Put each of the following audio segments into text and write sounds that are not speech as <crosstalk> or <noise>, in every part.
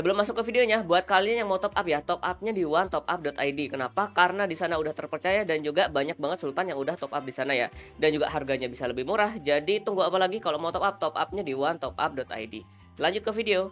Sebelum masuk ke videonya, buat kalian yang mau top up ya, top upnya di onetopup.id. Kenapa? Karena di sana udah terpercaya dan juga banyak banget sultan yang udah top up di sana ya. Dan juga harganya bisa lebih murah. Jadi tunggu apa lagi kalau mau top up? Top upnya di onetopup.id. Lanjut ke video.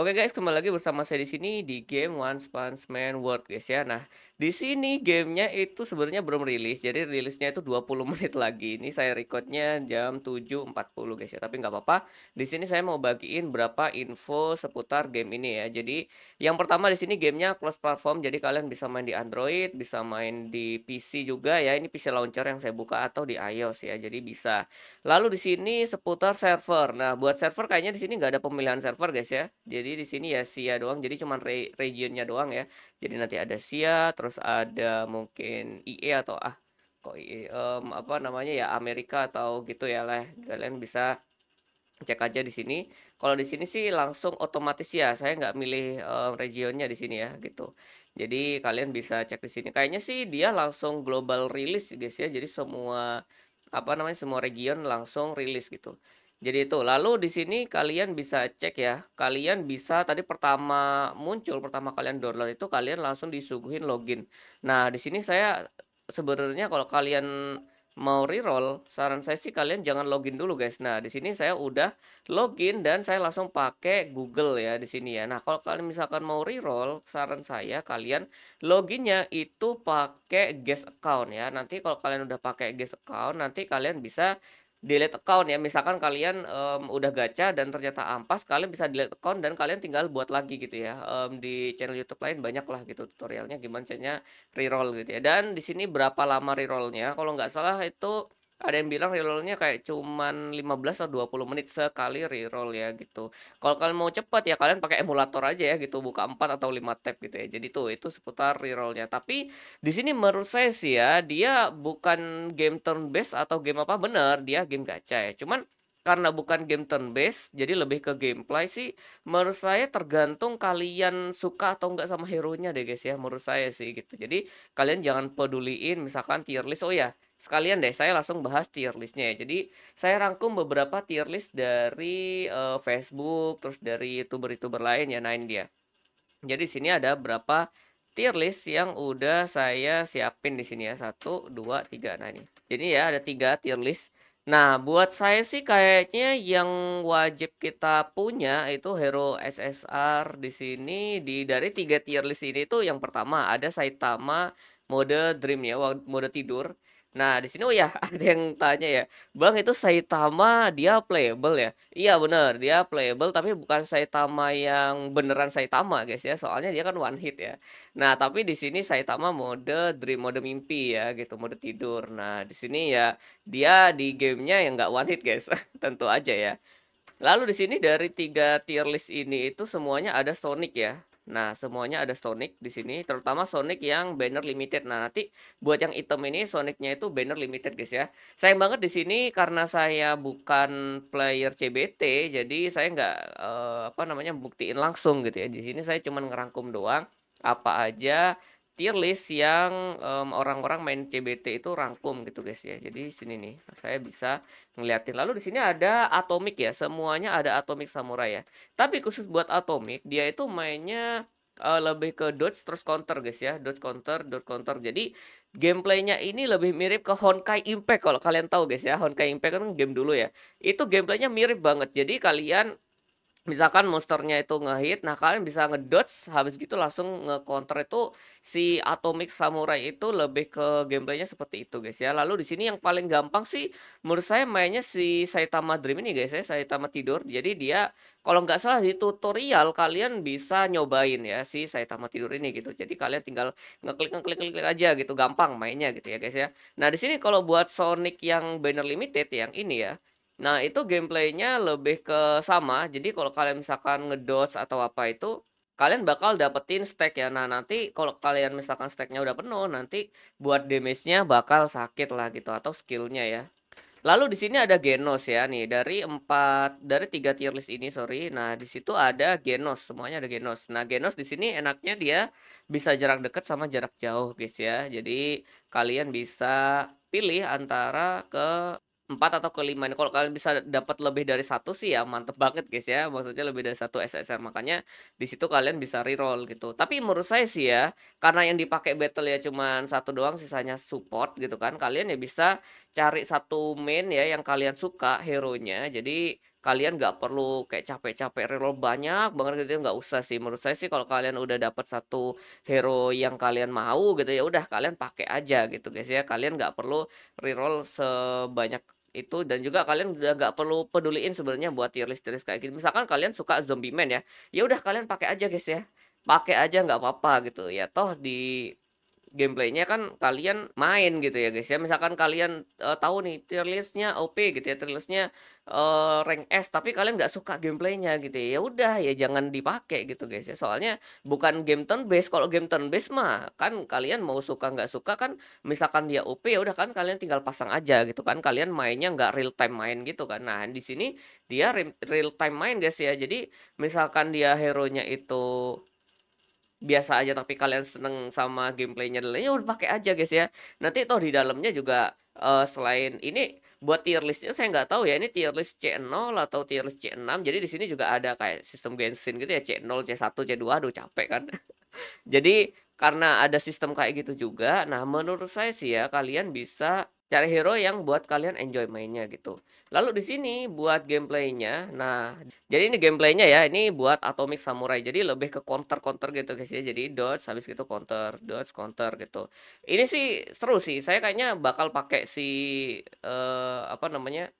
Oke guys, kembali lagi bersama saya di sini di game One Punch Man World guys ya. Nah, di sini gamenya itu sebenarnya belum rilis, jadi rilisnya itu 20 <laughs> menit lagi. Ini saya recordnya jam 7.40 guys ya, tapi nggak apa-apa. Di sini saya mau bagiin berapa info seputar game ini ya. Jadi yang pertama di sini gamenya cross platform, jadi kalian bisa main di Android, bisa main di PC juga ya. Ini PC launcher yang saya buka atau di iOS ya, jadi bisa. Lalu di sini seputar server. Nah buat server kayaknya di sini nggak ada pemilihan server guys ya. Jadi di sini ya SIA doang, jadi cuma re regionnya doang ya. Jadi nanti ada SIA, terus ada mungkin IE atau ah kok IE um, apa namanya ya Amerika atau gitu ya lah kalian bisa cek aja di sini kalau di sini sih langsung otomatis ya saya nggak milih um, regionnya di sini ya gitu jadi kalian bisa cek di sini kayaknya sih dia langsung global rilis guys ya jadi semua apa namanya semua region langsung rilis gitu jadi itu. Lalu di sini kalian bisa cek ya. Kalian bisa tadi pertama muncul, pertama kalian download itu kalian langsung disuguhin login. Nah, di sini saya sebenarnya kalau kalian mau reroll, saran saya sih kalian jangan login dulu guys. Nah, di sini saya udah login dan saya langsung pakai Google ya di sini ya. Nah, kalau kalian misalkan mau reroll, saran saya kalian loginnya itu pakai guest account ya. Nanti kalau kalian udah pakai guest account, nanti kalian bisa delete account ya misalkan kalian um, udah gacha dan ternyata ampas kalian bisa delete account dan kalian tinggal buat lagi gitu ya um, di channel YouTube lain banyak lah gitu tutorialnya gimana caranya reroll gitu ya dan di sini berapa lama rerollnya kalau nggak salah itu ada yang bilang rerollnya kayak cuman 15 atau 20 menit sekali reroll ya gitu. Kalau kalian mau cepat ya kalian pakai emulator aja ya gitu buka 4 atau 5 tab gitu ya. Jadi tuh itu seputar rerollnya Tapi di sini menurut saya sih ya dia bukan game turn based atau game apa bener dia game gacha ya. Cuman karena bukan game turn based jadi lebih ke gameplay sih menurut saya tergantung kalian suka atau enggak sama hero nya deh guys ya menurut saya sih gitu jadi kalian jangan peduliin misalkan tier list oh ya sekalian deh saya langsung bahas tier listnya ya jadi saya rangkum beberapa tier list dari uh, Facebook terus dari youtuber-youtuber lain ya nain dia jadi sini ada berapa tier list yang udah saya siapin di sini ya satu dua tiga nah ini jadi ya ada tiga tier list Nah, buat saya sih kayaknya yang wajib kita punya itu hero SSR di sini di dari tiga tier list ini tuh yang pertama ada Saitama mode dream ya, mode tidur. Nah, di sini oh ya <laughs> ada yang tanya ya, Bang itu Saitama dia playable ya? Iya bener, dia playable tapi bukan Saitama yang beneran Saitama guys ya, soalnya dia kan one hit ya. Nah, tapi di sini Saitama mode dream mode mimpi ya gitu, mode tidur. Nah, di sini ya dia di gamenya yang nggak one hit guys, <laughs> tentu aja ya. Lalu di sini dari tiga tier list ini itu semuanya ada Sonic ya. Nah, semuanya ada Sonic di sini, terutama Sonic yang banner limited. Nah, nanti buat yang item ini Sonic-nya itu banner limited, guys ya. Sayang banget di sini karena saya bukan player CBT, jadi saya nggak eh, apa namanya buktiin langsung gitu ya. Di sini saya cuma ngerangkum doang apa aja tier list yang orang mmm, orang-orang main CBT itu rangkum gitu guys ya. Jadi sini nih saya bisa ngeliatin. Lalu di sini ada Atomic ya. Semuanya ada Atomic Samurai ya. Tapi khusus buat Atomic dia itu mainnya uh, lebih ke dodge terus counter guys ya. Dodge counter, dodge counter. Jadi gameplaynya ini lebih mirip ke Honkai Impact kalau kalian tahu guys ya. Honkai Impact kan game dulu ya. Itu gameplaynya mirip banget. Jadi kalian misalkan monsternya itu ngehit nah kalian bisa ngedodge habis gitu langsung ngecounter itu si Atomic Samurai itu lebih ke gameplaynya seperti itu guys ya lalu di sini yang paling gampang sih menurut saya mainnya si Saitama Dream ini guys ya Saitama Tidur jadi dia kalau nggak salah di tutorial kalian bisa nyobain ya si Saitama Tidur ini gitu jadi kalian tinggal ngeklik ngeklik ngeklik aja gitu gampang mainnya gitu ya guys ya nah di sini kalau buat Sonic yang Banner Limited yang ini ya Nah, itu gameplaynya lebih ke sama. Jadi kalau kalian misalkan ngedos atau apa itu, kalian bakal dapetin stack ya. Nah, nanti kalau kalian misalkan stacknya udah penuh, nanti buat damage-nya bakal sakit lah gitu atau skillnya ya. Lalu di sini ada Genos ya nih dari empat dari tiga tier list ini sorry. Nah di situ ada Genos semuanya ada Genos. Nah Genos di sini enaknya dia bisa jarak dekat sama jarak jauh guys ya. Jadi kalian bisa pilih antara ke empat atau kelima ini kalau kalian bisa dapat lebih dari satu sih ya mantep banget guys ya maksudnya lebih dari satu SSR makanya di situ kalian bisa reroll gitu tapi menurut saya sih ya karena yang dipakai battle ya cuman satu doang sisanya support gitu kan kalian ya bisa cari satu main ya yang kalian suka hero nya jadi kalian nggak perlu kayak capek-capek reroll banyak banget gitu ya. nggak usah sih menurut saya sih kalau kalian udah dapat satu hero yang kalian mau gitu ya udah kalian pakai aja gitu guys ya kalian nggak perlu reroll sebanyak itu dan juga kalian udah nggak perlu peduliin sebenarnya buat tier list tier list kayak gitu misalkan kalian suka zombie man ya ya udah kalian pakai aja guys ya pakai aja nggak apa-apa gitu ya toh di gameplaynya kan kalian main gitu ya guys ya misalkan kalian uh, tahu nih tier listnya OP gitu ya tier listnya uh, rank S tapi kalian nggak suka gameplaynya gitu ya, ya udah ya jangan dipakai gitu guys ya soalnya bukan game turn base kalau game turn base mah kan kalian mau suka nggak suka kan misalkan dia OP ya udah kan kalian tinggal pasang aja gitu kan kalian mainnya nggak real time main gitu kan nah di sini dia real time main guys ya jadi misalkan dia hero nya itu biasa aja tapi kalian seneng sama gameplaynya ya udah pakai aja guys ya nanti toh di dalamnya juga uh, selain ini buat tier listnya saya nggak tahu ya ini tier list C0 atau tier list C6 jadi di sini juga ada kayak sistem Genshin gitu ya C0 C1 C2 aduh capek kan <laughs> jadi karena ada sistem kayak gitu juga nah menurut saya sih ya kalian bisa cari hero yang buat kalian enjoy mainnya gitu. Lalu di sini buat gameplaynya, nah jadi ini gameplaynya ya, ini buat Atomic Samurai, jadi lebih ke counter counter gitu guys ya, jadi dodge habis gitu counter, dodge counter gitu. Ini sih seru sih, saya kayaknya bakal pakai si uh, apa namanya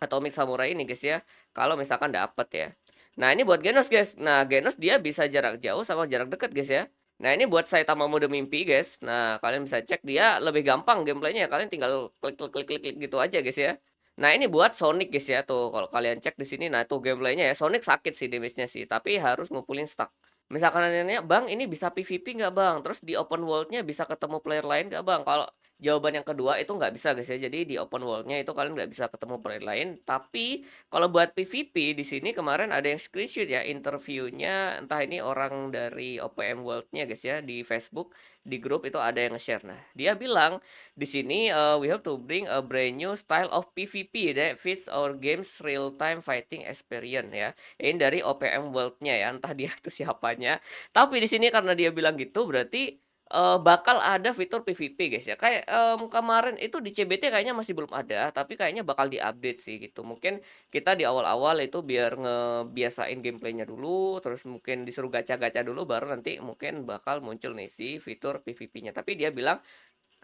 Atomic Samurai ini guys ya, kalau misalkan dapet ya. Nah ini buat Genos guys, nah Genos dia bisa jarak jauh sama jarak dekat guys ya. Nah ini buat Saitama Mode Mimpi guys. Nah kalian bisa cek dia lebih gampang gameplaynya. Ya. Kalian tinggal klik klik klik klik, klik gitu aja guys ya. Nah ini buat Sonic guys ya tuh kalau kalian cek di sini. Nah tuh gameplaynya ya Sonic sakit sih damage-nya sih. Tapi harus ngumpulin stack. Misalkan nanya, bang ini bisa PvP nggak bang? Terus di open world-nya bisa ketemu player lain nggak bang? Kalau jawaban yang kedua itu nggak bisa guys ya jadi di open worldnya itu kalian nggak bisa ketemu player lain tapi kalau buat PVP di sini kemarin ada yang screenshot ya interviewnya entah ini orang dari OPM worldnya guys ya di Facebook di grup itu ada yang share nah dia bilang di sini uh, we have to bring a brand new style of PVP that fits our games real time fighting experience ya ini dari OPM worldnya ya entah dia <laughs> itu siapanya tapi di sini karena dia bilang gitu berarti uh, bakal ada fitur PVP guys ya. Kayak, um, kemarin itu di CBT kayaknya masih belum ada, tapi kayaknya bakal di-update sih gitu. Mungkin kita di awal-awal itu biar ngebiasain gameplaynya dulu, terus mungkin disuruh gacha-gacha dulu baru nanti mungkin bakal muncul nih si fitur PVP-nya. Tapi dia bilang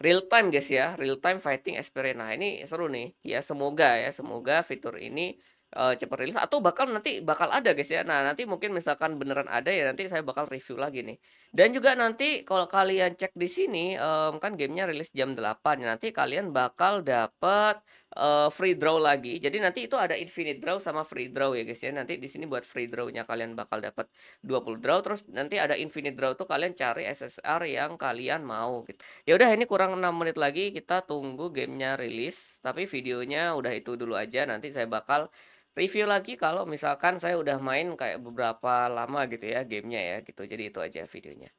real time guys ya, real time fighting experience. Nah ini seru nih, ya semoga ya, semoga fitur ini uh, cepat rilis atau bakal nanti bakal ada guys ya. Nah, nanti mungkin misalkan beneran ada ya nanti saya bakal review lagi nih. Dan juga nanti kalau kalian cek di sini um, kan gamenya rilis jam 8. Ya, nanti kalian bakal dapat uh, eh, free draw lagi. Jadi nanti itu ada infinite draw sama free draw ya guys ya. Nanti di sini buat free drawnya kalian bakal dapat 20 draw terus nanti ada infinite draw tuh kalian cari SSR yang kalian mau gitu. Ya udah ini kurang 6 menit lagi kita tunggu gamenya rilis. Tapi videonya udah itu dulu aja nanti saya bakal review lagi kalau misalkan saya udah main kayak beberapa lama gitu ya gamenya ya gitu jadi itu aja videonya